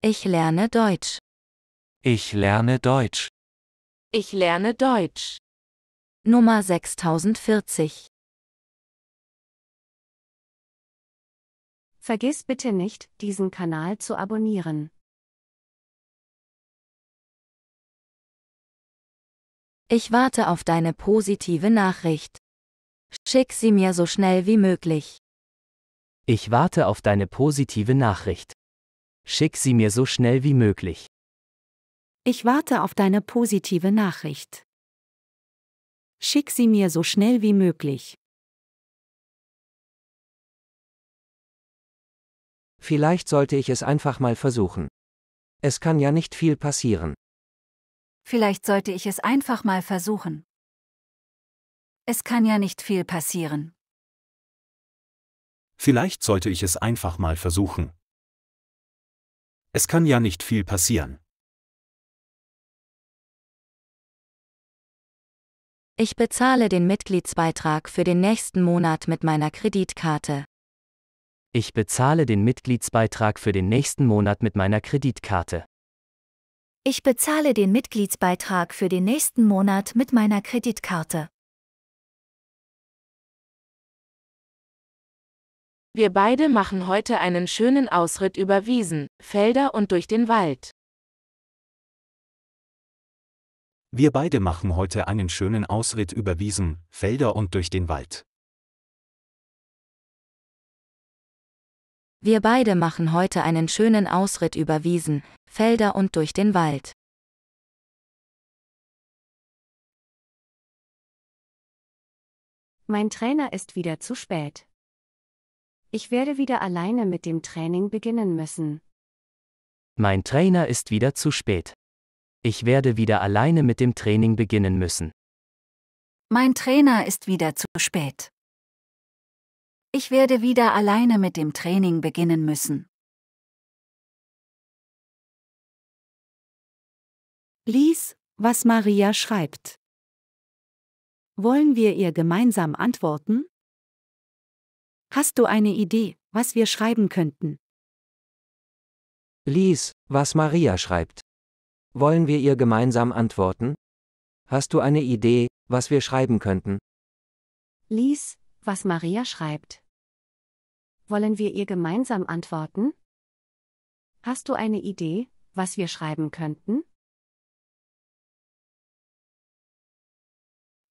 Ich lerne Deutsch. Ich lerne Deutsch. Ich lerne Deutsch. Nummer 6040. Vergiss bitte nicht, diesen Kanal zu abonnieren. Ich warte auf deine positive Nachricht. Schick sie mir so schnell wie möglich. Ich warte auf deine positive Nachricht. Schick sie mir so schnell wie möglich. Ich warte auf deine positive Nachricht. Schick sie mir so schnell wie möglich. Vielleicht sollte ich es einfach mal versuchen. Es kann ja nicht viel passieren. Vielleicht sollte ich es einfach mal versuchen. Es kann ja nicht viel passieren. Vielleicht sollte ich es einfach mal versuchen. Es kann ja nicht viel passieren. Ich bezahle den Mitgliedsbeitrag für den nächsten Monat mit meiner Kreditkarte. Ich bezahle den Mitgliedsbeitrag für den nächsten Monat mit meiner Kreditkarte. Ich bezahle den Mitgliedsbeitrag für den nächsten Monat mit meiner Kreditkarte. Wir beide machen heute einen schönen Ausritt über Wiesen, Felder und durch den Wald. Wir beide machen heute einen schönen Ausritt über Wiesen, Felder und durch den Wald. Wir beide machen heute einen schönen Ausritt über Wiesen, Felder und durch den Wald. Mein Trainer ist wieder zu spät. Ich werde wieder alleine mit dem Training beginnen müssen. Mein Trainer ist wieder zu spät. Ich werde wieder alleine mit dem Training beginnen müssen. Mein Trainer ist wieder zu spät. Ich werde wieder alleine mit dem Training beginnen müssen. Lies, was Maria schreibt. Wollen wir ihr gemeinsam antworten? Hast du eine Idee, was wir schreiben könnten? Lies, was Maria schreibt. Wollen wir ihr gemeinsam antworten? Hast du eine Idee, was wir schreiben könnten? Lies, was Maria schreibt. Wollen wir ihr gemeinsam antworten? Hast du eine Idee, was wir schreiben könnten?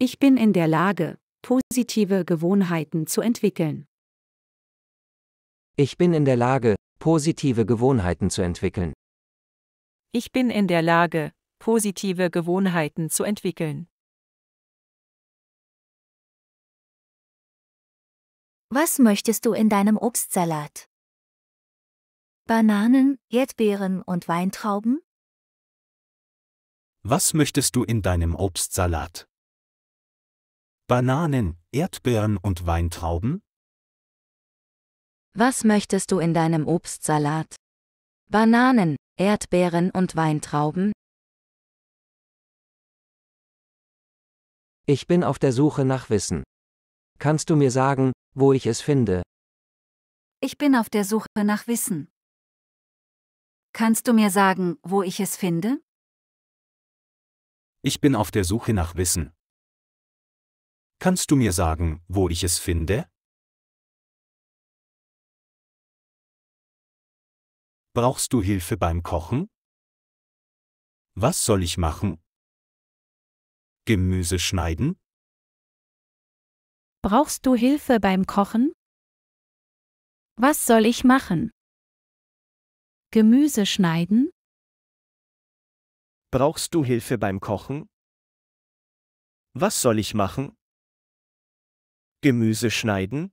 Ich bin in der Lage, positive Gewohnheiten zu entwickeln. Ich bin in der Lage, positive Gewohnheiten zu entwickeln. Ich bin in der Lage, positive Gewohnheiten zu entwickeln. Was möchtest du in deinem Obstsalat? Bananen, Erdbeeren und Weintrauben? Was möchtest du in deinem Obstsalat? Bananen, Erdbeeren und Weintrauben? Was möchtest du in deinem Obstsalat? Bananen, Erdbeeren und Weintrauben? Ich bin auf der Suche nach Wissen. Kannst du mir sagen, wo ich es finde? Ich bin auf der Suche nach Wissen. Kannst du mir sagen, wo ich es finde? Ich bin auf der Suche nach Wissen. Kannst du mir sagen, wo ich es finde? Brauchst du Hilfe beim Kochen? Was soll ich machen? Gemüse schneiden? Brauchst du Hilfe beim Kochen? Was soll ich machen? Gemüse schneiden? Brauchst du Hilfe beim Kochen? Was soll ich machen? Gemüse schneiden?